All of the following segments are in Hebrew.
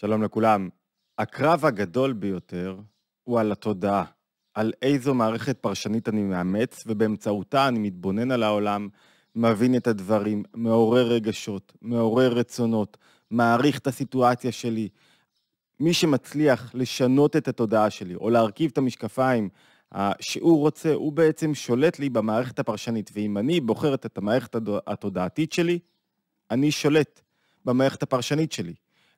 שלום לכולם. הקרב הגדול ביותר הוא על התודעה, על איזו מערכת פרשנית אני מאמץ, ובאמצעותה אני מתבונן על העולם, מבין את הדברים, מעורר רגשות, מעורר רצונות, מעריך את הסיטואציה שלי. מי שמצליח לשנות את התודעה שלי, או להרכיב את המשקפיים שהוא רוצה, הוא בעצם שולט לי במערכת הפרשנית. ואם אני בוחר את המערכת התודעתית שלי, אני שולט במערכת הפרשנית שלי.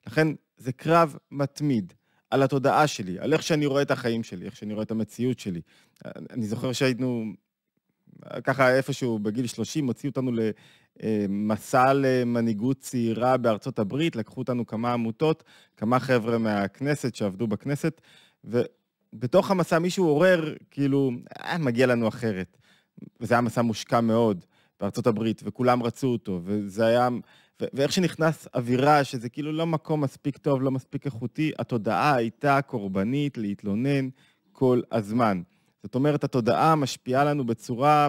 לכן זה קרב מתמיד על התודעה שלי, על איך שאני רואה את החיים שלי, איך שאני רואה את המציאות שלי. אני זוכר שהיינו, ככה איפשהו בגיל 30, הוציאו אותנו למסע אה, למנהיגות צעירה בארצות הברית, לקחו אותנו כמה עמותות, כמה חבר'ה מהכנסת שעבדו בכנסת, ובתוך המסע מישהו עורר, כאילו, אה, מגיע לנו אחרת. וזה היה מסע מושקע מאוד בארצות הברית, וכולם רצו אותו, וזה היה ואיך שנכנס אווירה, שזה כאילו לא מקום מספיק טוב, לא מספיק איכותי, התודעה הייתה קורבנית להתלונן כל הזמן. זאת אומרת, התודעה משפיעה לנו בצורה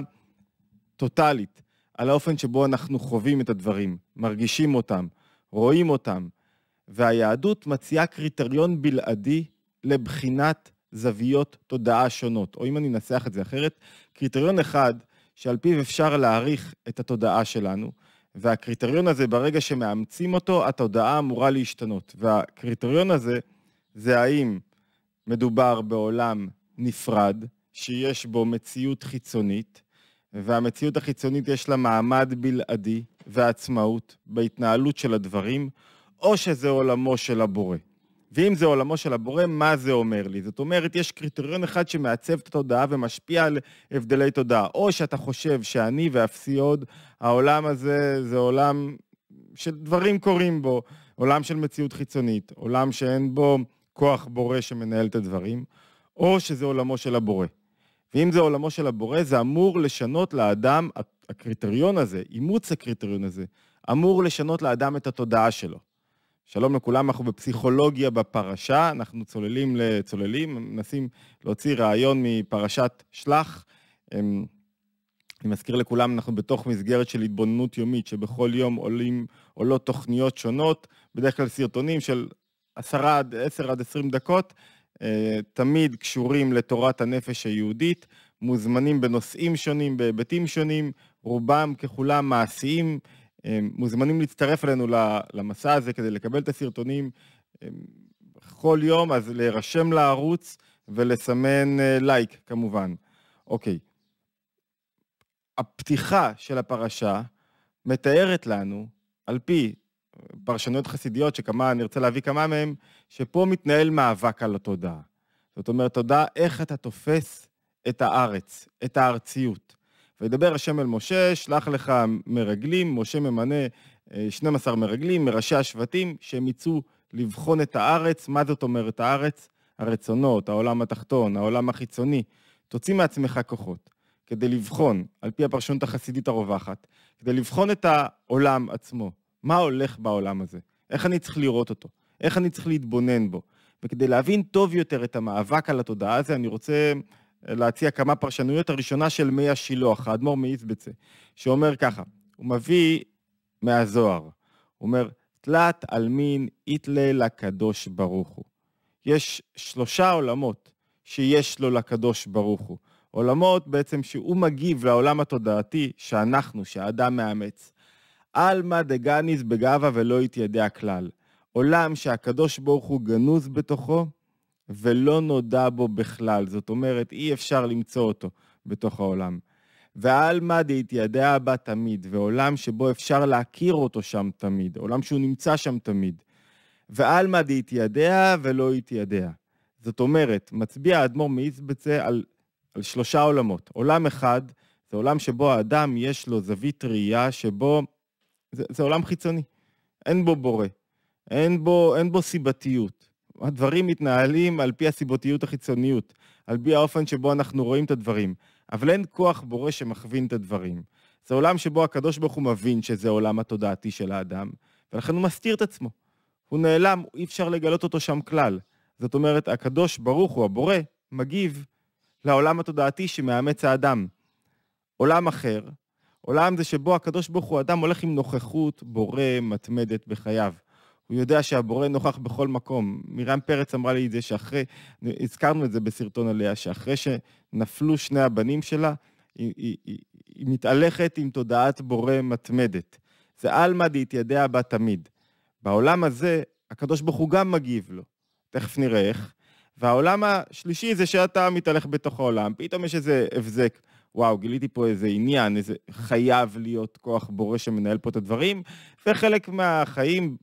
טוטאלית על האופן שבו אנחנו חווים את הדברים, מרגישים אותם, רואים אותם. והיהדות מציעה קריטריון בלעדי לבחינת זוויות תודעה שונות, או אם אני אנסח את זה אחרת, קריטריון אחד שעל פיו אפשר להעריך את התודעה שלנו, והקריטריון הזה, ברגע שמאמצים אותו, התודעה אמורה להשתנות. והקריטריון הזה, זה האם מדובר בעולם נפרד, שיש בו מציאות חיצונית, והמציאות החיצונית יש לה מעמד בלעדי ועצמאות בהתנהלות של הדברים, או שזה עולמו של הבורא. ואם זה עולמו של הבורא, מה זה אומר לי? זאת אומרת, יש קריטריון אחד שמעצב את התודעה ומשפיע על הבדלי תודעה. או שאתה חושב שאני ואפסי עוד, העולם הזה זה עולם שדברים קורים בו, עולם של מציאות חיצונית, עולם שאין בו כוח בורא שמנהל את הדברים, או שזה עולמו של הבורא. ואם זה עולמו של הבורא, זה אמור לשנות לאדם, הקריטריון הזה, אימוץ הקריטריון הזה, אמור לשנות לאדם את התודעה שלו. שלום לכולם, אנחנו בפסיכולוגיה בפרשה, אנחנו צוללים לצוללים, מנסים להוציא רעיון מפרשת שלח. אמ, אני מזכיר לכולם, אנחנו בתוך מסגרת של התבוננות יומית, שבכל יום עולים, עולות תוכניות שונות, בדרך כלל סרטונים של 10 עד 10 עד 20 דקות, אה, תמיד קשורים לתורת הנפש היהודית, מוזמנים בנושאים שונים, בהיבטים שונים, רובם ככולם מעשיים. מוזמנים להצטרף אלינו למסע הזה כדי לקבל את הסרטונים כל יום, אז להירשם לערוץ ולסמן אה, לייק, כמובן. אוקיי. הפתיחה של הפרשה מתארת לנו, על פי אה, פרשנויות חסידיות, שכמה, אני רוצה להביא כמה מהן, שפה מתנהל מאבק על התודעה. זאת אומרת, תודעה איך אתה תופס את הארץ, את הארציות. וידבר השם אל משה, שלח לך מרגלים, משה ממנה 12 אה, מרגלים מראשי השבטים, שהם יצאו לבחון את הארץ. מה זאת אומרת הארץ? הרצונות, העולם התחתון, העולם החיצוני. תוציא מעצמך כוחות כדי לבחון, על פי הפרשנות החסידית הרווחת, כדי לבחון את העולם עצמו. מה הולך בעולם הזה? איך אני צריך לראות אותו? איך אני צריך להתבונן בו? וכדי להבין טוב יותר את המאבק על התודעה הזה, אני רוצה להציע כמה פרשנויות. הראשונה של מי השילוח, האדמו"ר מאיזבצה, שאומר ככה, הוא מביא מהזוהר, הוא אומר, תלת עלמין יתלל לקדוש ברוך הוא. יש שלושה עולמות שיש לו לקדוש ברוך הוא. עולמות בעצם שהוא מגיב לעולם התודעתי שאנחנו, שהאדם מאמץ. עלמא דגניס בגאווה ולא התיידע כלל. עולם שהקדוש ברוך הוא גנוז בתוכו, ולא נודע בו בכלל. זאת אומרת, אי אפשר למצוא אותו בתוך העולם. והאל-מאדי התיידע בה תמיד, ועולם שבו אפשר להכיר אותו שם תמיד, עולם שהוא נמצא שם תמיד. ואל-מאדי התיידע ולא התיידע. זאת אומרת, מצביע האדמו"ר מאיזבצה על, על שלושה עולמות. עולם אחד, זה עולם שבו האדם יש לו זווית ראייה, שבו... זה, זה עולם חיצוני. אין בו בורא, אין בו, אין בו סיבתיות. הדברים מתנהלים על פי הסיבותיות החיצוניות, על פי האופן שבו אנחנו רואים את הדברים, אבל אין כוח בורא שמכווין את הדברים. זה עולם שבו הקדוש ברוך הוא מבין שזה העולם התודעתי של האדם, ולכן הוא מסתיר את עצמו. הוא נעלם, אי אפשר לגלות אותו שם כלל. זאת אומרת, הקדוש ברוך הוא, הבורא, מגיב לעולם התודעתי שמאמץ האדם. עולם אחר, עולם זה שבו הקדוש ברוך הוא אדם הולך עם נוכחות בורא מתמדת בחייו. הוא יודע שהבורא נוכח בכל מקום. מרים פרץ אמרה לי את זה שאחרי, הזכרנו את זה בסרטון עליה, שאחרי שנפלו שני הבנים שלה, היא, היא, היא, מתהלכת עם תודעת בורא מתמדת. זה עלמא דהתיידע בה תמיד. בעולם הזה, הקדוש ברוך הוא גם מגיב לו. תכף נראה איך. והעולם השלישי זה שאתה מתהלך בתוך העולם. פתאום יש איזה הבזק. וואו, גיליתי פה איזה עניין, איזה חייב להיות כוח בורא שמנהל פה את הדברים, וחלק מהחיים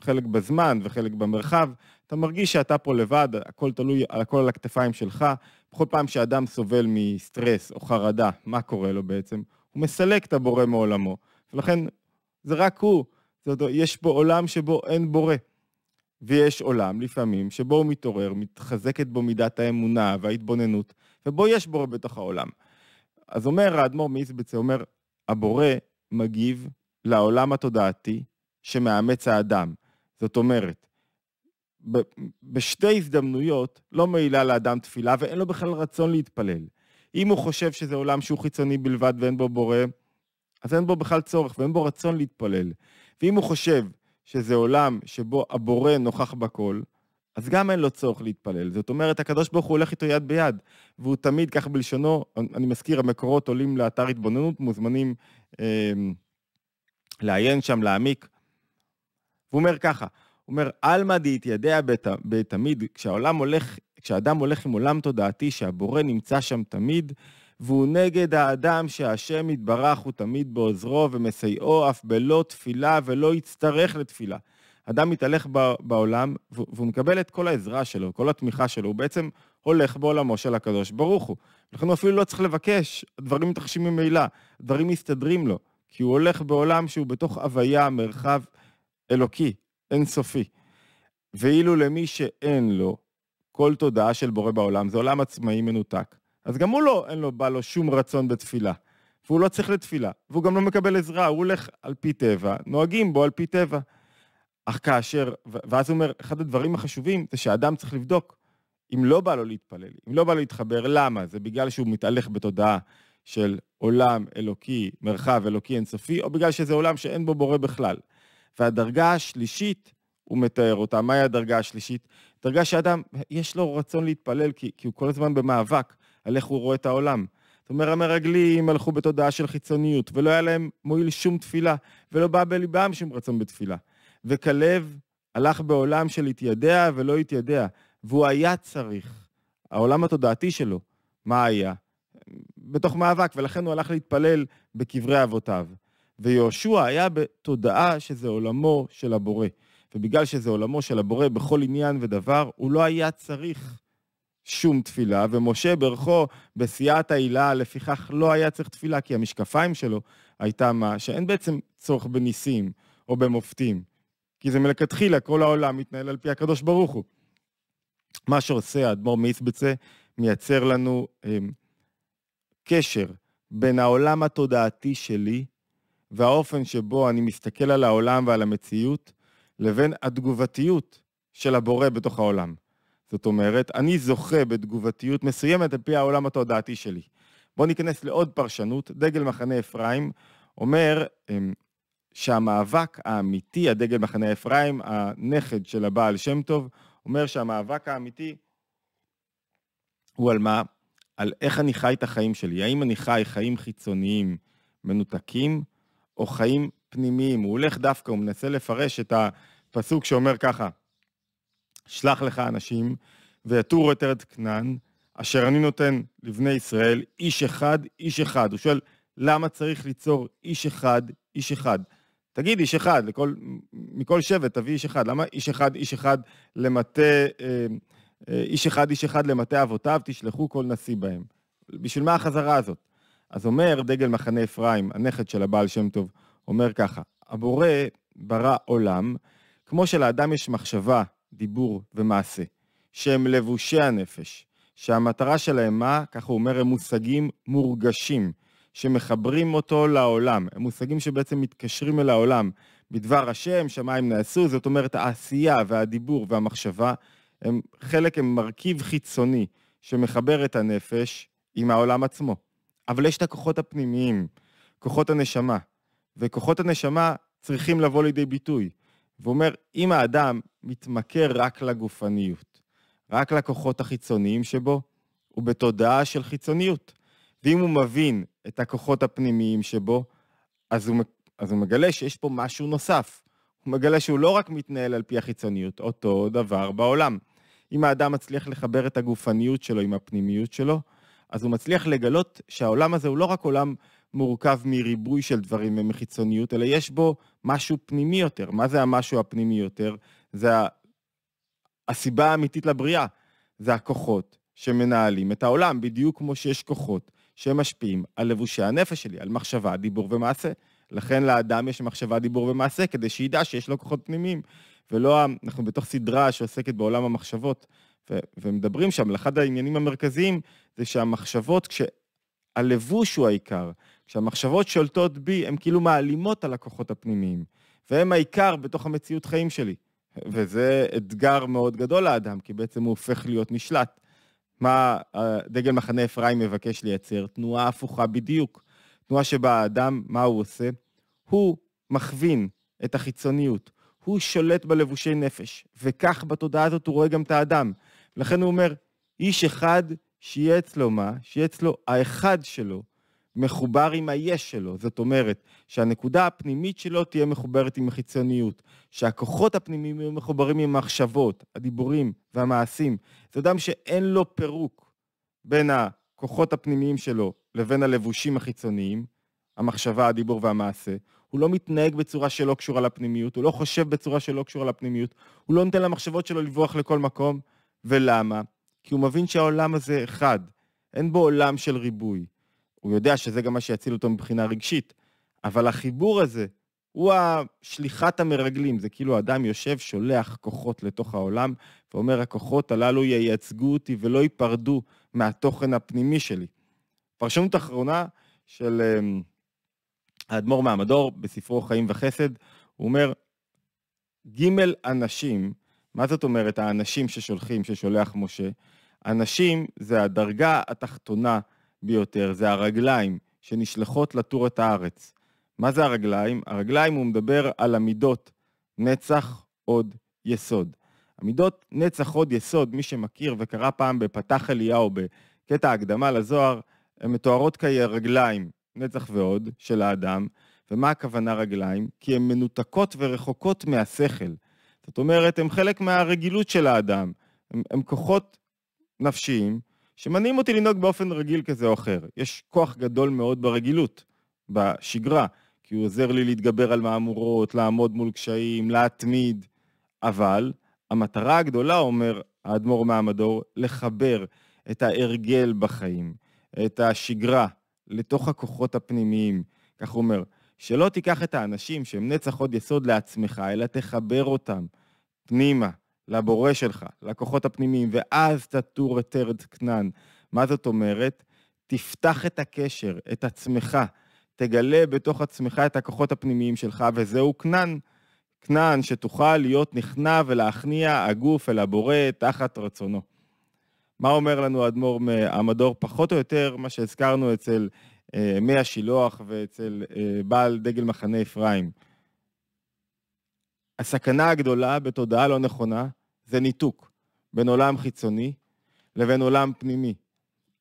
חלק בזמן וחלק במרחב. אתה מרגיש שאתה פה לבד, הכל תלוי, הכל על הכתפיים שלך. בכל פעם שאדם סובל מסטרס או חרדה, מה קורה לו בעצם? הוא מסלק את הבורא מעולמו. ולכן, זה רק הוא. זאת אומרת, יש פה עולם שבו אין בורא. ויש עולם, לפעמים, שבו הוא מתעורר, מתחזקת בו מידת האמונה וההתבוננות, ובו יש בורא בתוך העולם. אז אומר האדמו"ר מאיסבצה, אומר, הבורא מגיב לעולם התודעתי שמאמץ האדם. זאת אומרת, ב- בשתי הזדמנויות לא מועילה לאדם תפילה ואין לו בכלל רצון להתפלל. אם הוא חושב שזה עולם שהוא חיצוני בלבד ואין בו בורא, אז אין בו בכלל צורך ואין בו רצון להתפלל. ואם הוא חושב שזה עולם שבו הבורא נוכח בכל, אז גם אין לו צורך להתפלל. זאת אומרת, הקדוש ברוך הוא הולך איתו יד ביד, והוא תמיד, כך בלשונו, אני מזכיר, המקורות עולים לאתר התבוננות, מוזמנים אה, לעיין שם, להעמיק והוא אומר ככה, הוא אומר, עלמא דהתיידע בתמיד, כשהעולם הולך, כשאדם הולך עם עולם תודעתי שהבורא נמצא שם תמיד, והוא נגד האדם שהשם יתברך הוא תמיד בעוזרו ומסייעו אף בלא תפילה ולא יצטרך לתפילה. אדם מתהלך בעולם והוא מקבל את כל העזרה שלו, כל התמיכה שלו, הוא בעצם הולך בעולמו של הקדוש ברוך הוא. לכן הוא אפילו לא צריך לבקש, הדברים מתרחשים ממילא, הדברים מסתדרים לו, כי הוא הולך בעולם שהוא בתוך הוויה, מרחב אלוקי, אינסופי. ואילו למי שאין לו כל תודעה של בורא בעולם, זה עולם עצמאי מנותק, אז גם הוא לא, אין לו, בא לו שום רצון בתפילה. והוא לא צריך לתפילה, והוא גם לא מקבל עזרה, הוא הולך על פי טבע, נוהגים בו על פי טבע. אך כאשר, ואז הוא אומר, אחד הדברים החשובים זה שאדם צריך לבדוק אם לא בא לו להתפלל, אם לא בא לו להתחבר, למה? זה בגלל שהוא מתהלך בתודעה של עולם אלוקי, מרחב אלוקי אינסופי, או בגלל שזה עולם שאין בו בורא בכלל. והדרגה השלישית, הוא מתאר אותה. מהי הדרגה השלישית? דרגה שאדם, יש לו רצון להתפלל, כי, כי הוא כל הזמן במאבק על איך הוא רואה את העולם. זאת אומרת, המרגלים הלכו בתודעה של חיצוניות, ולא היה להם מועיל שום תפילה, ולא בא בליבם שום רצון בתפילה. וכלב הלך בעולם של התיידע ולא התיידע, והוא היה צריך. העולם התודעתי שלו, מה היה? בתוך מאבק, ולכן הוא הלך להתפלל בקברי אבותיו. ויהושע היה בתודעה שזה עולמו של הבורא. ובגלל שזה עולמו של הבורא בכל עניין ודבר, הוא לא היה צריך שום תפילה, ומשה ברכו בסייעת העילה, לפיכך לא היה צריך תפילה, כי המשקפיים שלו הייתה מה שאין בעצם צורך בניסים או במופתים, כי זה מלכתחילה, כל העולם מתנהל על פי הקדוש ברוך הוא. מה שעושה האדמו"ר מאיסבצה, מייצר לנו הם, אמ, קשר בין העולם התודעתי שלי והאופן שבו אני מסתכל על העולם ועל המציאות, לבין התגובתיות של הבורא בתוך העולם. זאת אומרת, אני זוכה בתגובתיות מסוימת על פי העולם התודעתי שלי. בואו ניכנס לעוד פרשנות. דגל מחנה אפרים אומר אמ, שהמאבק האמיתי, הדגל מחנה אפרים, הנכד של הבעל שם טוב, אומר שהמאבק האמיתי הוא על מה? על איך אני חי את החיים שלי. האם אני חי חיים חיצוניים מנותקים, או חיים פנימיים. הוא הולך דווקא, הוא מנסה לפרש את הפסוק שאומר ככה, שלח לך אנשים, ויתורו את ארץ כנען, אשר אני נותן לבני ישראל, איש אחד, איש אחד. הוא שואל, למה צריך ליצור איש אחד, איש אחד? תגיד איש אחד, לכל, מכל שבט תביא איש אחד. למה איש אחד, איש אחד למטה, אה, אה איש אחד, איש אחד למטה אבותיו, תשלחו כל נשיא בהם. בשביל מה החזרה הזאת? אז אומר דגל מחנה אפרים, הנכד של הבעל שם טוב, אומר ככה, הבורא ברא עולם, כמו שלאדם יש מחשבה, דיבור ומעשה, שהם לבושי הנפש, שהמטרה שלהם מה? ככה הוא אומר, הם מושגים מורגשים, שמחברים אותו לעולם. הם מושגים שבעצם מתקשרים אל העולם. בדבר השם, שמיים נעשו, זאת אומרת, העשייה והדיבור והמחשבה הם חלק, הם מרכיב חיצוני שמחבר את הנפש עם העולם עצמו. אבל יש את הכוחות הפנימיים, כוחות הנשמה. וכוחות הנשמה צריכים לבוא לידי ביטוי. והוא אומר, אם האדם מתמכר רק לגופניות, רק לכוחות החיצוניים שבו, הוא בתודעה של חיצוניות. ואם הוא מבין את הכוחות הפנימיים שבו, אז הוא, אז הוא מגלה שיש פה משהו נוסף. הוא מגלה שהוא לא רק מתנהל על פי החיצוניות, אותו דבר בעולם. אם האדם מצליח לחבר את הגופניות שלו עם הפנימיות שלו, אז הוא מצליח לגלות שהעולם הזה הוא לא רק עולם מורכב מריבוי של דברים ומחיצוניות, אלא יש בו משהו פנימי יותר. מה זה המשהו הפנימי יותר? זה הסיבה האמיתית לבריאה. זה הכוחות שמנהלים את העולם, בדיוק כמו שיש כוחות שמשפיעים על לבושי הנפש שלי, על מחשבה, דיבור ומעשה. לכן לאדם יש מחשבה, דיבור ומעשה, כדי שידע שיש לו כוחות פנימיים. ולא, אנחנו בתוך סדרה שעוסקת בעולם המחשבות, ו- ומדברים שם, אחד העניינים המרכזיים זה שהמחשבות, כשהלבוש הוא העיקר, כשהמחשבות שולטות בי, הן כאילו מעלימות על הכוחות הפנימיים, והן העיקר בתוך המציאות חיים שלי. וזה אתגר מאוד גדול לאדם, כי בעצם הוא הופך להיות נשלט. מה אה, דגל מחנה אפרים מבקש לייצר? תנועה הפוכה בדיוק. תנועה שבה האדם, מה הוא עושה? הוא מכווין את החיצוניות, הוא שולט בלבושי נפש, וכך בתודעה הזאת הוא רואה גם את האדם. לכן הוא אומר, איש אחד שיהיה אצלו מה? שיהיה אצלו האחד שלו, מחובר עם היש שלו. זאת אומרת, שהנקודה הפנימית שלו תהיה מחוברת עם החיצוניות, שהכוחות הפנימיים יהיו מחוברים עם המחשבות, הדיבורים והמעשים. זה אדם שאין לו פירוק בין הכוחות הפנימיים שלו לבין הלבושים החיצוניים, המחשבה, הדיבור והמעשה. הוא לא מתנהג בצורה שלא קשורה לפנימיות, הוא לא חושב בצורה שלא קשורה לפנימיות, הוא לא נותן למחשבות שלו לברוח לכל מקום, ולמה? כי הוא מבין שהעולם הזה אחד, אין בו עולם של ריבוי. הוא יודע שזה גם מה שיציל אותו מבחינה רגשית, אבל החיבור הזה הוא השליחת המרגלים, זה כאילו אדם יושב, שולח כוחות לתוך העולם, ואומר, הכוחות הללו ייצגו אותי ולא ייפרדו מהתוכן הפנימי שלי. פרשנות אחרונה של אמ, האדמו"ר מהמדור בספרו חיים וחסד, הוא אומר, ג' אנשים מה זאת אומרת האנשים ששולחים, ששולח משה? אנשים זה הדרגה התחתונה ביותר, זה הרגליים שנשלחות לטור את הארץ. מה זה הרגליים? הרגליים, הוא מדבר על המידות נצח, עוד, יסוד. המידות נצח, עוד, יסוד, מי שמכיר וקרא פעם בפתח אליהו, בקטע הקדמה לזוהר, הן מתוארות כרגליים, נצח ועוד, של האדם. ומה הכוונה רגליים? כי הן מנותקות ורחוקות מהשכל. זאת אומרת, הם חלק מהרגילות של האדם. הם, הם כוחות נפשיים שמניעים אותי לנהוג באופן רגיל כזה או אחר. יש כוח גדול מאוד ברגילות, בשגרה, כי הוא עוזר לי להתגבר על מהמורות, לעמוד מול קשיים, להתמיד. אבל המטרה הגדולה, אומר האדמו"ר מהמדור, לחבר את ההרגל בחיים, את השגרה, לתוך הכוחות הפנימיים. כך הוא אומר, שלא תיקח את האנשים שהם נצח עוד יסוד לעצמך, אלא תחבר אותם פנימה, לבורא שלך, לכוחות הפנימיים, ואז תטור את אתרד כנען. מה זאת אומרת? תפתח את הקשר, את עצמך, תגלה בתוך עצמך את הכוחות הפנימיים שלך, וזהו כנען. כנען שתוכל להיות נכנע ולהכניע הגוף אל הבורא תחת רצונו. מה אומר לנו האדמו"ר מעמדור? פחות או יותר מה שהזכרנו אצל אה, מהשילוח ואצל אה, בעל דגל מחנה אפרים. הסכנה הגדולה בתודעה לא נכונה זה ניתוק בין עולם חיצוני לבין עולם פנימי.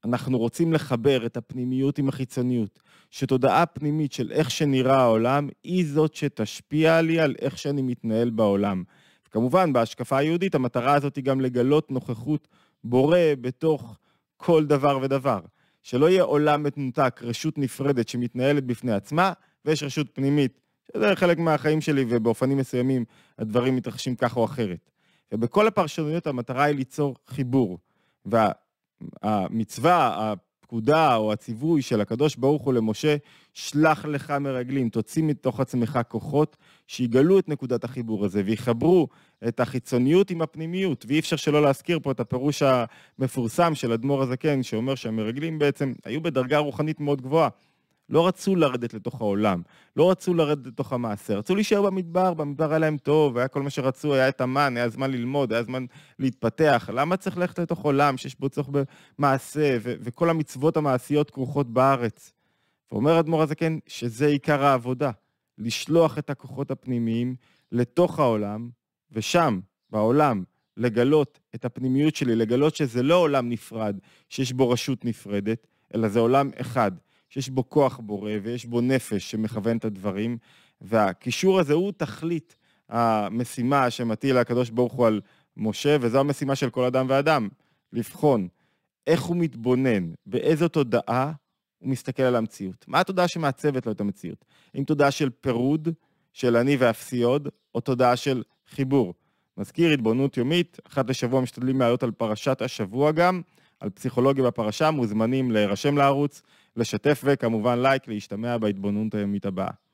אנחנו רוצים לחבר את הפנימיות עם החיצוניות, שתודעה פנימית של איך שנראה העולם היא זאת שתשפיע לי על איך שאני מתנהל בעולם. כמובן, בהשקפה היהודית המטרה הזאת היא גם לגלות נוכחות בורא בתוך כל דבר ודבר. שלא יהיה עולם מתנותק, רשות נפרדת שמתנהלת בפני עצמה, ויש רשות פנימית, שזה חלק מהחיים שלי, ובאופנים מסוימים הדברים מתרחשים כך או אחרת. ובכל הפרשנויות המטרה היא ליצור חיבור. והמצווה, הפקודה או הציווי של הקדוש ברוך הוא למשה, שלח לך מרגלים, תוציא מתוך עצמך כוחות שיגלו את נקודת החיבור הזה ויחברו את החיצוניות עם הפנימיות. ואי אפשר שלא להזכיר פה את הפירוש המפורסם של אדמו"ר הזקן, שאומר שהמרגלים בעצם היו בדרגה רוחנית מאוד גבוהה. לא רצו לרדת לתוך העולם, לא רצו לרדת לתוך המעשה, רצו להישאר במדבר, במדבר היה להם טוב, היה כל מה שרצו, היה את המן, היה זמן ללמוד, היה זמן להתפתח. למה צריך ללכת לתוך עולם שיש בו צורך במעשה, ו- וכל המצוות המעשיות כרוכות בארץ? ואומר אדמו"ר הזקן כן, שזה עיקר העבודה, לשלוח את הכוחות הפנימיים לתוך העולם, ושם, בעולם, לגלות את הפנימיות שלי, לגלות שזה לא עולם נפרד, שיש בו רשות נפרדת, אלא זה עולם אחד, שיש בו כוח בורא ויש בו נפש שמכוון את הדברים, והקישור הזה הוא תכלית המשימה שמטיל הקדוש ברוך הוא על משה, וזו המשימה של כל אדם ואדם, לבחון איך הוא מתבונן, באיזו תודעה הוא מסתכל על המציאות. מה התודעה שמעצבת לו את המציאות? אם תודעה של פירוד, של אני ואפסי עוד, או תודעה של חיבור. מזכיר התבוננות יומית, אחת לשבוע משתדלים לעלות על פרשת השבוע גם, על פסיכולוגיה בפרשה, מוזמנים להירשם לערוץ, לשתף וכמובן לייק, להשתמע בהתבוננות הימית אה, הבאה.